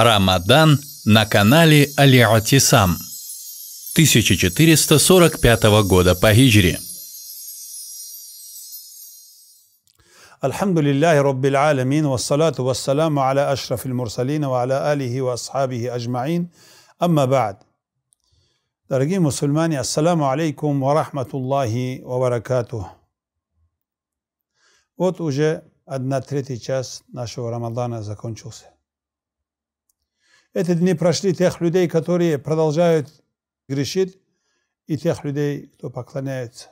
Рамадан на канале Алиатисам 1445 года по хиджре. الحمد لله رب العالمين والصلاة والسلام على أشرف المرسلين وعلى آله وأصحابه أجمعين أما بعد Дорогие мусульмане, ассаламу алейкум ва рахматуллахи ва баракату. Вот уже одна третий час нашего Рамадана закончился. Эти дни прошли тех людей, которые продолжают грешить, и тех людей, кто поклоняется.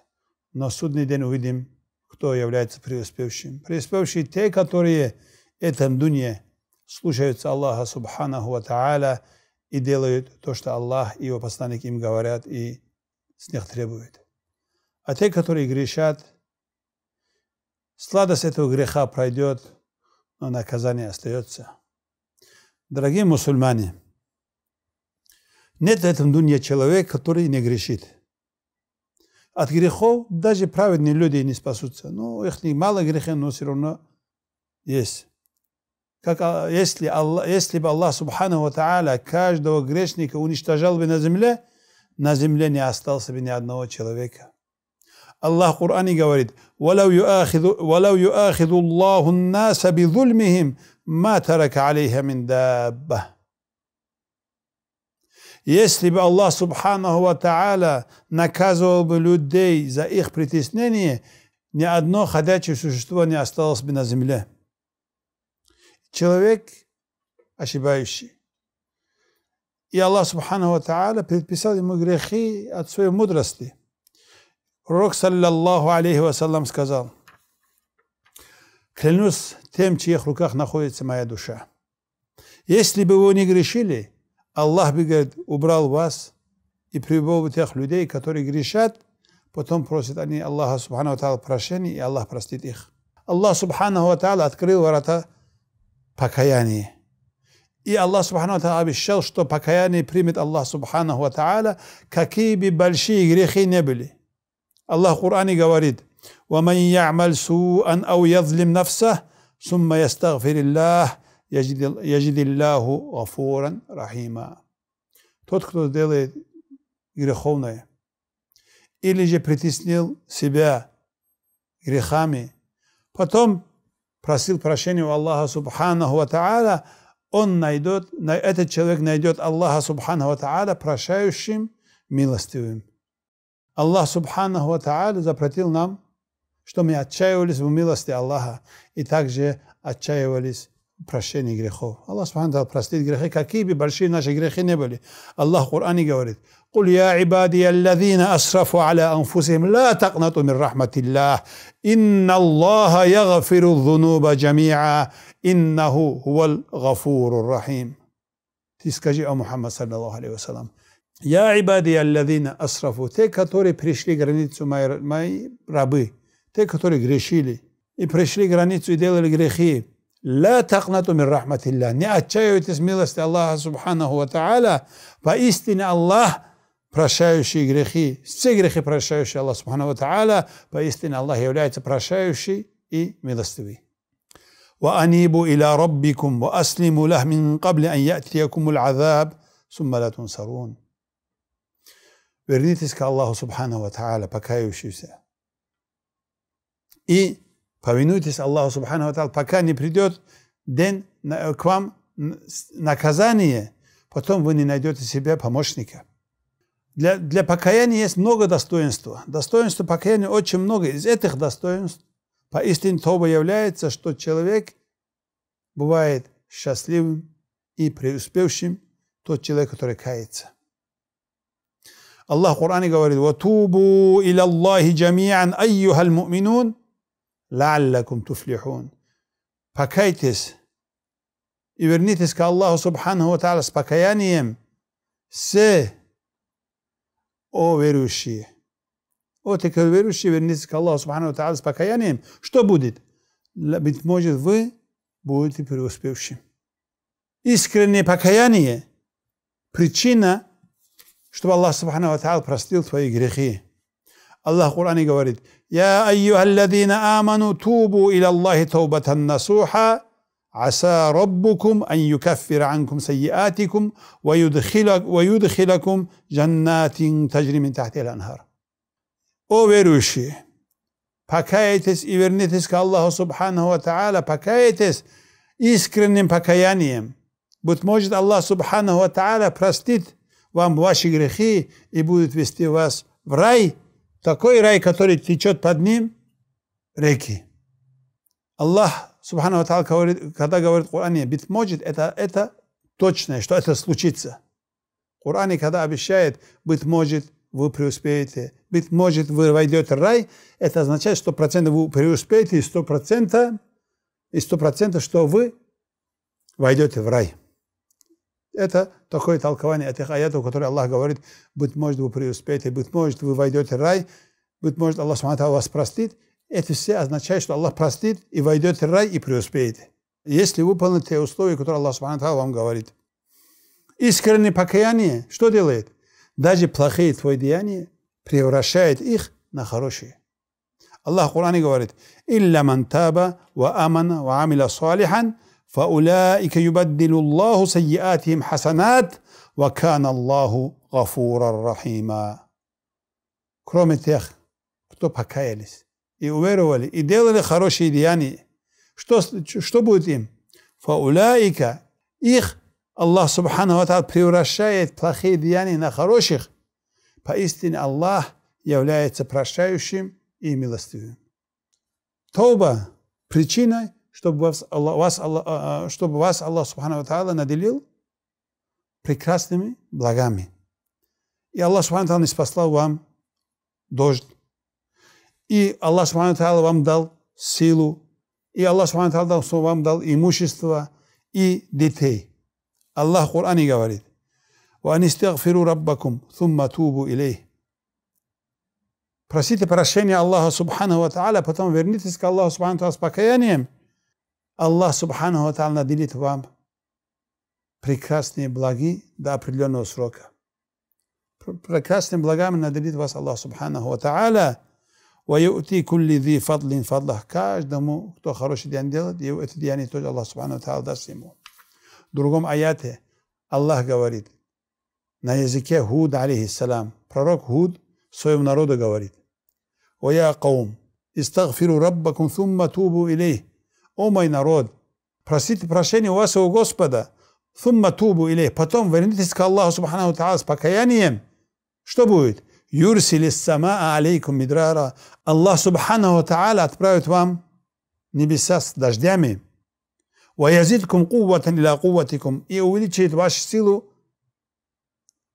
Но судный день увидим, кто является преуспевшим. Преуспевшие те, которые в этом дуне слушаются Аллаха Субханаху Ва Та'аля и делают то, что Аллах и его посланник им говорят и с них требует. А те, которые грешат, сладость этого греха пройдет, но наказание остается. Дорогие мусульмане, нет в этом дуне человека, который не грешит. От грехов даже праведные люди не спасутся. Ну, их не мало грехи, но все равно есть. Как а, если, Аллах, если бы Аллах Субхану Тааля каждого грешника уничтожал бы на земле, на земле не остался бы ни одного человека. الله قرآني قورد ولو يؤاخذ ولو يؤاخذ الله الناس بظلمهم ما ترك عليها من دابة Если бы Аллах Субхану Ва Та'аля наказывал бы людей за их притеснение, ни одно ходячее существо не осталось бы на земле. Человек ошибающий. И Аллах Субхану Ва Та'аля предписал ему грехи от своей мудрости – Пророк, саллиллаху алейхи вассалам, сказал, «Клянусь тем, в чьих руках находится моя душа. Если бы вы не грешили, Аллах бы, говорит, убрал вас и привел бы тех людей, которые грешат, потом просят они Аллаха, субхану ва прощения, и Аллах простит их». Аллах, субхану ва открыл ворота покаяния. И Аллах Субхану Ва обещал, что покаяние примет Аллах Субхану Ва Тааля, какие бы большие грехи не были. Аллах в Коране говорит, وَمَنْ يَعْمَلْ سُوءًا أَوْ يَظْلِمْ نَفْسَهُ ثُمَّ يَسْتَغْفِرِ اللَّهُ يَجِدِ اللَّهُ غَفُورًا رَحِيمًا Тот, кто делает греховное, или же притеснил себя грехами, потом просил прощения у Аллаха Субханаху Ва Та'аля, он найдет, этот человек найдет Аллаха Субханаху Ва Та'аля прощающим, милостивым. Аллах Субханаху wa ta'ala запретил нам, что мы отчаивались в милости Аллаха и также отчаивались в прощении грехов. Аллах субхану Тааля простит грехи, какие бы большие наши грехи не были. Аллах в Коране говорит, قُلْ يَا عِبَادِيَ الَّذِينَ أَسْرَفُوا عَلَىٰ أَنفُسِهِمْ لَا تَقْنَطُوا مِنْ رَحْمَةِ اللَّهِ إِنَّ اللَّهَ يَغْفِرُ الذُّنُوبَ جَمِيعًا إِنَّهُ هُوَ الْغَفُورُ الرَّحِيمُ Ти скажи, о Мухаммад, саллаллаху алейхи يا عبادي الذين أسرفوا те которые перешли границу моей, мои рабы те которые грешили и пришли границу и делали грехи لا تقنطوا من رحمة الله не отчаивайтесь милости Аллаха Субханаху Ва Та'аля поистине Аллах прощающий грехи все грехи прощающий Аллах Субханаху Ва Та'аля поистине Аллах является прощающий и милостивый وأنيبوا إلى ربكم وأسلموا له من قبل أن يأتيكم العذاب ثم لا تنصرون вернитесь к Аллаху Субхану Ва Та'аля, покаявшийся. И повинуйтесь Аллаху Субхану Ва Та'аля, пока не придет день к вам наказание, потом вы не найдете себе помощника. Для, для покаяния есть много достоинства. Достоинства покаяния очень много. Из этих достоинств поистине тоба является, что человек бывает счастливым и преуспевшим тот человек, который кается. الله قرآن i وَتُوبُوا إِلَى اللَّهِ جَمِيعًا أَيُّهَا الْمُؤْمِنُونَ لَعَلَّكُمْ تُفْلِحُونَ Pakajtis i vernitjes سبحانه وتعالى subhanahu سي أو بيروشي أو se o verujuši Odete kao verujuši vernitjes ka Allahu subhanahu موجد في s pakajanjem što budete? Bit može شتو الله سبحانه وتعالى برستيل توي غريخي الله قرآن قوارد يا أيها الذين آمنوا توبوا إلى الله توبة نصوحا عسى ربكم أن يكفر عنكم سيئاتكم ويدخلك ويدخلكم جنات تجري من تحتها الأنهار O veruşi pakayetes ivernetes ka Allahu subhanahu wa ta'ala pakayetes iskrenim pakajanijem. But možda Allah subhanahu wa ta'ala prostit вам ваши грехи и будет вести вас в рай, такой рай, который течет под ним реки. Аллах, Субхану Ва говорит, когда говорит в Коране, быть может, это, это точное, что это случится. В Коране, когда обещает, быть может, вы преуспеете, быть может, вы войдете в рай, это означает, что процентов вы преуспеете, и сто процентов, и сто процентов, что вы войдете в рай. Это такое толкование этих аятов, которые Аллах говорит, быть может, вы преуспеете, быть может, вы войдете в рай, быть может, Аллах Субтитры вас простит. Это все означает, что Аллах простит и войдет в рай и преуспеете. Если выполнить те условия, которые Аллах Субтитры вам говорит. Искреннее покаяние что делает? Даже плохие твои деяния превращает их на хорошие. Аллах в Коране говорит, «Илля ман таба ва амана ва амила салихан, فأولئك يبدل الله سيئاتهم حسنات وكان الله غفورا رحيما Кроме тех, кто покаялись и уверовали, и делали хорошие деяния, что, что будет им? Фауляика, их Аллах Субхану Ва превращает плохие деяния на хороших. Поистине Аллах является прощающим и милостивым. Тоба причиной чтобы вас Аллах, вас Аллах, а, а, чтобы вас Аллах Субхану Тааля наделил прекрасными благами. И Аллах Субхану Тааля спасла вам дождь. И Аллах Субхану Тааля вам дал силу. И Аллах Субхану Тааля вам дал имущество и детей. Аллах в Коране говорит. وأن استغفروا ربكم ثم توبوا إليه Просите прощения Аллаха Субхану Ва потом вернитесь к Аллаху Субхану Тааля с покаянием – Аллах subhanahu wa ta'ala наделит вам прекрасные благи до определенного срока. Прекрасными благами наделит вас Аллах субханаху ва та'аля. ويؤتي كل ذي فضل فضله каждому, кто хороший день делает, и это деяние тоже Аллах Субхану Та'ala даст ему. В другом аяте Аллах говорит на языке Худ, алейхиссалам, пророк Худ своему народу говорит, «О я قوم, истагфиру раббакум, сумма тубу илейх, «О мой народ, просите прощения у вас у Господа, сумма тубу или потом вернитесь к Аллаху Субхану Та'ала с покаянием». Что будет? «Юрсили сама алейкум мидрара». Аллах Субхану Та'ала отправит вам небеса с дождями. «Ваязидкум кувватан ила кувватикум» и увеличит вашу силу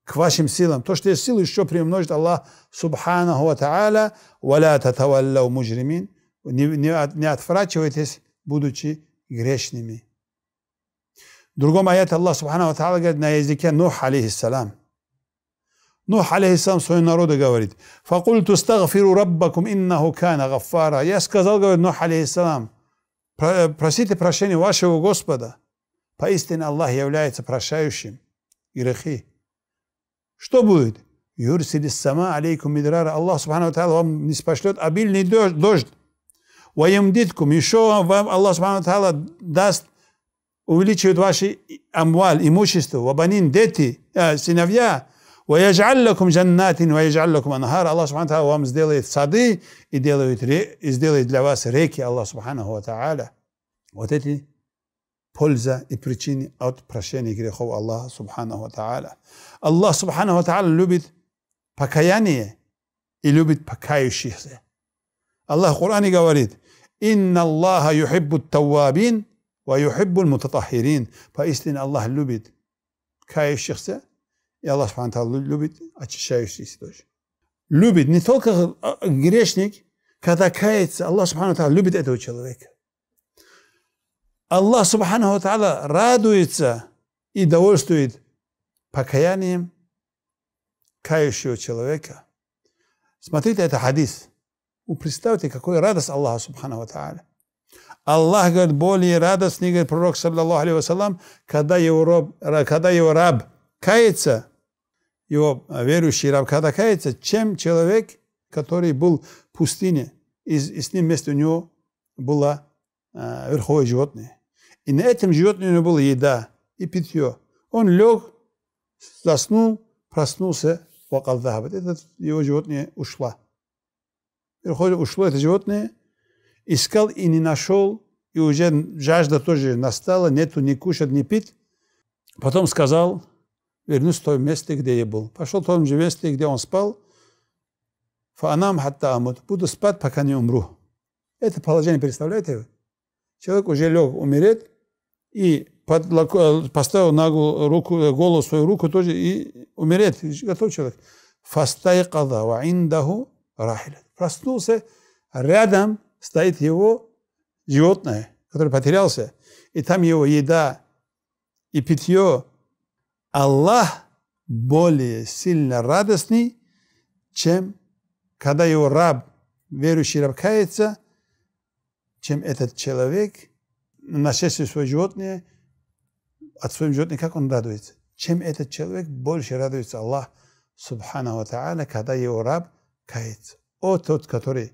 к вашим силам. То, что есть силы, еще приумножит Аллах Субханаху Ва Та'аля. «Валя татаваллау мужримин». Не, не, не отворачивайтесь будучи грешными. В другом аяте Аллах Субхану Тааля говорит на языке Нух, алейхиссалам. Нух, алейхиссалам, своему народу говорит, «Факульту стагфиру раббакум иннаху кана гаффара». Я сказал, говорит Нух, алейхиссалам, э, просите прощения вашего Господа. Поистине Аллах является прощающим грехи. Что будет? Юрсили сама алейкум мидрара. Аллах Субхану Тааля вам не спошлет обильный дождь, ويمددكم еще вам Аллах Субхану Тала даст, увеличивает ваши амваль, имущество, вабанин, дети, э, сыновья, ويجعل لكم جنات ويجعل لكم أنهار الله سبحانه وتعالى вам сделает сады и делает, и сделает для вас реки Аллах Субхану Тааля. Вот эти польза и причины от прощения грехов Аллаха Субхану Тааля. Аллах Субхану Тааля любит покаяние и любит покающихся. Аллах в Коране говорит, إن الله يحب التوابين ويحب المتطهرين فاستن الله لبيد كاي الشخص يا الله سبحانه وتعالى لبيد أتش شاي سيستوش لبيد نتولك غريشنك كذا كايتس الله سبحانه وتعالى لبيد أدو человек الله سبحانه وتعالى رادويتس и довольствует покаянием кающего человека. Смотрите, это хадис – Представьте, какой радость Аллаха Субхану Тааля. Аллах говорит, более радостный, говорит пророк, саллаллаху алейхи вассалам, когда его, раб, когда его раб кается, его верующий раб, когда кается, чем человек, который был в пустыне, и, и с ним вместо у него было э, а, верховое животное. И на этом животном у него была еда и питье. Он лег, заснул, проснулся, вакалдахабад. Это его животное ушло ушло это животное, искал и не нашел, и уже жажда тоже настала, нету ни кушать, ни пить. Потом сказал, вернусь в то место, где я был. Пошел в том же месте, где он спал. Фанам хатта амут. Буду спать, пока не умру. Это положение, представляете? Человек уже лег умереть и поставил ногу, руку, голову, свою руку тоже и умереть. Готов человек. Фастай када ва индаху рахилет проснулся, а рядом стоит его животное, которое потерялся, и там его еда и питье. Аллах более сильно радостный, чем когда его раб, верующий раб кается, чем этот человек, нашедший свое животное, от своего животного, как он радуется. Чем этот человек больше радуется Аллах, Субхану Та'аля, когда его раб кается о тот, который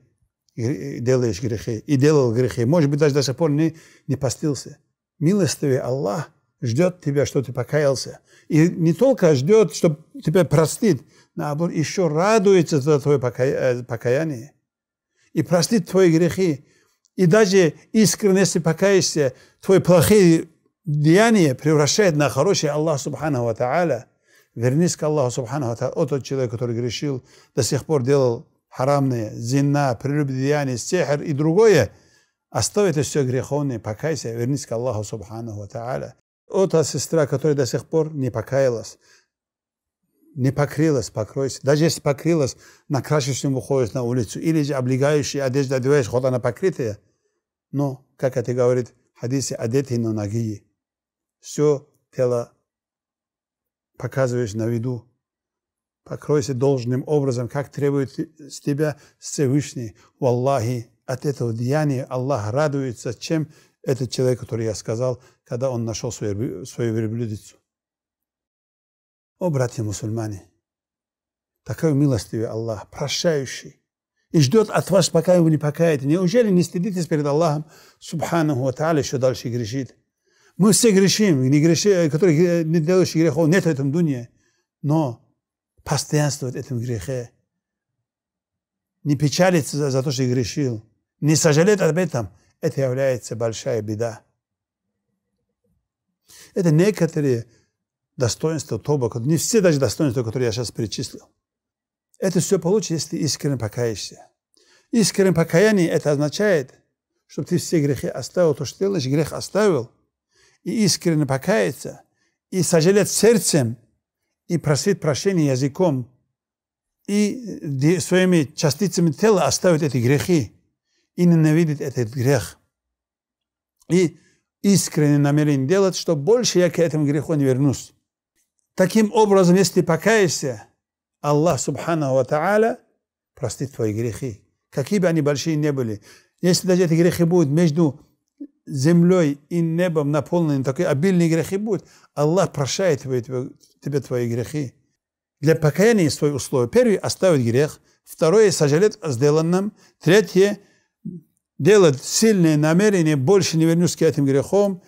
делаешь грехи и делал грехи, может быть, даже до сих пор не, не постился. Милостивый Аллах ждет тебя, что ты покаялся. И не только ждет, чтобы тебя простит, наоборот, еще радуется за твое э, покаяние. И простит твои грехи. И даже искренне, если покаешься, твои плохие деяния превращает на хорошее Аллах Субхану Ва Та'аля. Вернись к Аллаху Субхану Ва Та'аля. О тот человек, который грешил, до сих пор делал харамное, зина, прелюбодеяние, сехр и другое, оставь это все греховное, покайся, вернись к Аллаху Субхану Тааля. О, та сестра, которая до сих пор не покаялась, не покрылась, покройся. Даже если покрылась, накрашившим выходишь на улицу, или же облегающая одежда одеваешь, хоть она покрытая, но, как это говорит в хадисе, одетый на ноги, все тело показываешь на виду, покройся должным образом, как требует с тебя Всевышний. Валлахи, от этого деяния Аллах радуется, чем этот человек, который я сказал, когда он нашел свою, свою верблюдицу. О, братья мусульмане, такой милостивый Аллах, прощающий, и ждет от вас, пока вы не покаяете. Неужели не стыдитесь перед Аллахом, субханаху ва еще дальше грешит? Мы все грешим, не греши, э, которые э, не делающие грехов, нет в этом дуне. Но постоянствовать в этом грехе, не печалиться за, за то, что грешил, не сожалеть об этом, это является большая беда. Это некоторые достоинства Тоба, не все даже достоинства, которые я сейчас перечислил. Это все получится, если искренне покаешься. Искреннее покаяние – это означает, чтобы ты все грехи оставил, то, что ты делаешь, грех оставил, и искренне покаяться, и сожалеть сердцем – и просить прощения языком, и э, своими частицами тела оставить эти грехи и ненавидит этот грех. И искренне намерен делать, что больше я к этому греху не вернусь. Таким образом, если ты покаешься, Аллах Субхану Ва Та'аля простит твои грехи, какие бы они большие не были. Если даже эти грехи будут между землей и небом наполнены, такой обильные грехи будут, Аллах прощает тебе, тебе, тебе твои грехи. Для покаяния есть твои условия. Первый – оставить грех. Второе – сожалеть о сделанном. Третье – делать сильные намерения, больше не вернусь к этим грехам,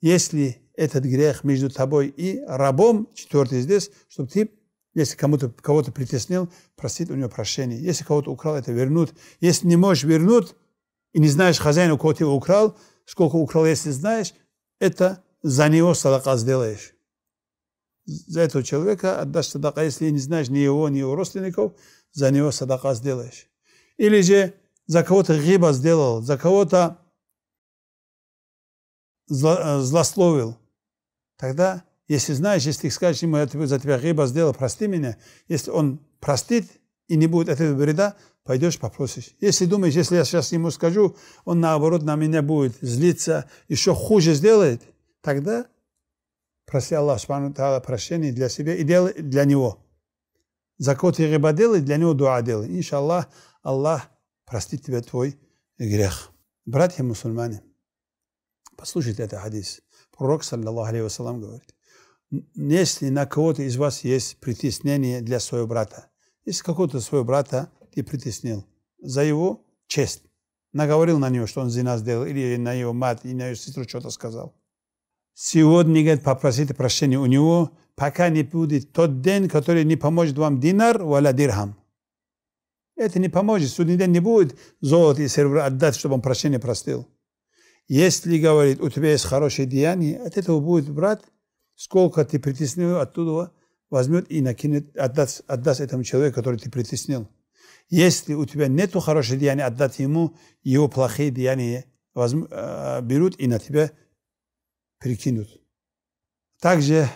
если этот грех между тобой и рабом, четвертый здесь, чтобы ты, если кому-то кого-то притеснил, просить у него прощения. Если кого-то украл, это вернут. Если не можешь вернуть, и не знаешь хозяина, у кого ты украл – сколько украл, если знаешь, это за него садака сделаешь. За этого человека отдашь садака, если не знаешь ни его, ни его родственников, за него садака сделаешь. Или же за кого-то гиба сделал, за кого-то зло, э, злословил. Тогда, если знаешь, если скажешь ему, я за тебя гиба сделал, прости меня, если он простит – и не будет от этого вреда, пойдешь попросишь. Если думаешь, если я сейчас ему скажу, он наоборот на меня будет злиться, еще хуже сделает, тогда проси Аллах Субхану прощения для себя и делай для него. Закот и рыба делай, для него дуа делай. Иншаллах, Аллах простит тебе твой грех. Братья мусульмане, послушайте этот хадис. Пророк, саллиллаху алейхи говорит, если на кого-то из вас есть притеснение для своего брата, если какого-то своего брата ты притеснил за его честь, наговорил на него, что он зина сделал, или на его мать, или на его сестру что-то сказал. Сегодня, говорит, попросите прощения у него, пока не будет тот день, который не поможет вам динар, валя дирхам. Это не поможет. Судный день не будет золото и серебро отдать, чтобы он прощение простил. Если, говорит, у тебя есть хорошее деяние, от этого будет брат, сколько ты притеснил оттуда, возьмет и накинет, отдаст, отдаст этому человеку, который ты притеснил. Если у тебя нету хороших деяний, отдать ему, его плохие деяния возьм, э, берут и на тебя прикинут. Также,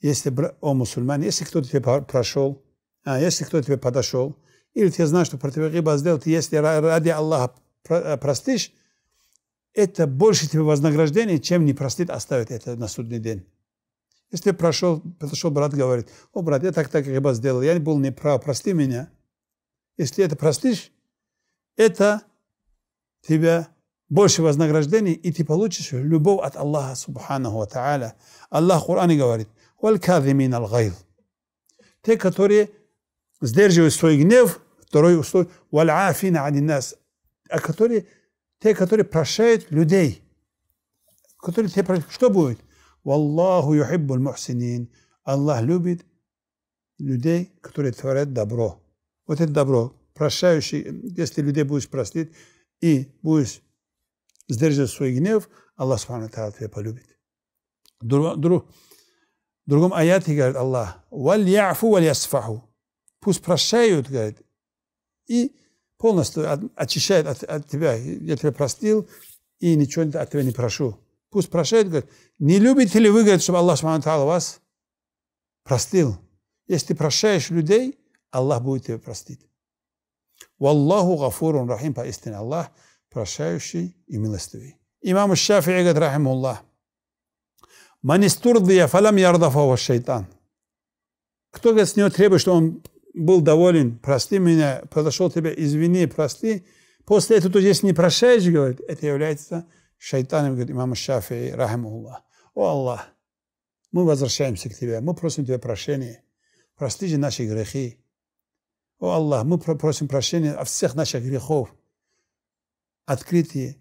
если о мусульмане, если кто-то тебе прошел, а если кто-то тебе подошел, или ты знаешь, что против гиба сделал, ты если ради Аллаха э, простишь, это больше тебе вознаграждение, чем не простит, оставит это на судный день. Если прошел, подошел брат говорит, о, брат, я так, так рыба сделал, я не был неправ, прости меня. Если это простишь, это тебя больше вознаграждений, и ты получишь любовь от Аллаха, субханаху ва та'аля. Аллах в Коране говорит, «Валь-казимин аль Те, которые сдерживают свой гнев, второй условие, а которые, те, которые прощают людей, которые те прощают, что будет? Валлаху юхиббуль мухсинин. Аллах любит людей, которые творят добро. Вот это добро, прощающий, если людей будешь простить и будешь сдерживать свой гнев, Аллах Субхану тебя полюбит. Друг, друг, другом аяте говорит Аллах, «Валь яфу валь ясфаху». Пусть прощают, говорит, и полностью очищает от, от тебя. Я тебя простил, и ничего от тебя не прошу. Гусь спрашивает, говорит, не любите ли вы, говорит, чтобы Аллах Субтитры вас простил? Если ты прощаешь людей, Аллах будет тебя простить. Валлаху гафурун рахим, поистине Аллах, прощающий и милостивый. Имам Шафи говорит, Аллах. манистурдия фалам ярдафава шайтан. Кто говорит, с него требует, что он был доволен, прости меня, подошел тебе, извини, прости. После этого, то если не прощаешь, говорит, это является Шайтаном им говорит, имам Шафии, рахму Аллах, о Аллах, мы возвращаемся к Тебе, мы просим Тебя прощения, прости же наши грехи. О Аллах, мы просим прощения от всех наших грехов, открытые,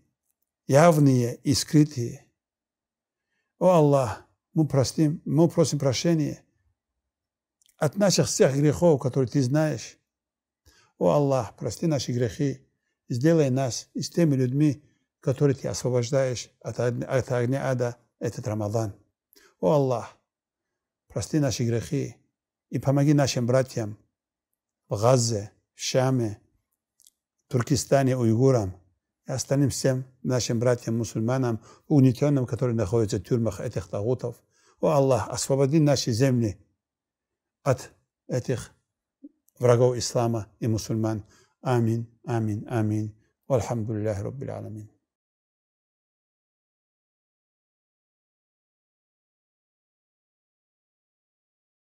явные и скрытые. О Аллах, мы, простим, мы просим прощения от наших всех грехов, которые Ты знаешь. О Аллах, прости наши грехи, сделай нас из теми людьми, который ты освобождаешь от, от огня ада, этот Рамадан. О Аллах, прости наши грехи и помоги нашим братьям в Газе, в Шаме, в Туркестане, уйгурам и остальным всем нашим братьям-мусульманам, угнетенным, которые находятся в тюрьмах этих тагутов. О Аллах, освободи наши земли от этих врагов ислама и мусульман. Амин, амин, амин. Вальхамдулиллахи раббил аламин.